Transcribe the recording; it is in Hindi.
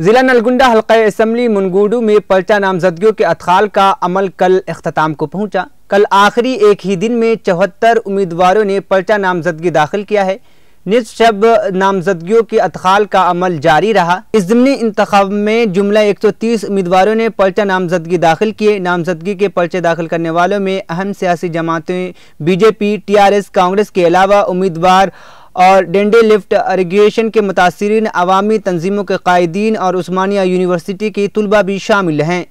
ज़िला नलगुंडा हल्का असम्बली मुनगुडू में पर्चा नामजदगियों के अतखाल का अमल कल अख्ताम को पहुंचा कल आखिरी एक ही दिन में चौहत्तर उम्मीदवारों ने पर्चा नामजदगी दाखिल किया है निस शब नामजदगियों के अतखाल का अमल जारी रहा इस ज़मनी इंतखब में जुमला एक सौ तीस उम्मीदवारों ने पर्चा नामजदगी दाखिल किए नामजदगी के पर्चे दाखिल करने वालों में अहम सियासी जमातें BJP T R S Congress के अलावा उम्मीदवार और डेंडे लिफ्ट रेगुलेशन के मुतासरीन अवामी तनजीमों के कायदीन और उस्मानिया यूनिवर्सिटी के तलबा भी शामिल हैं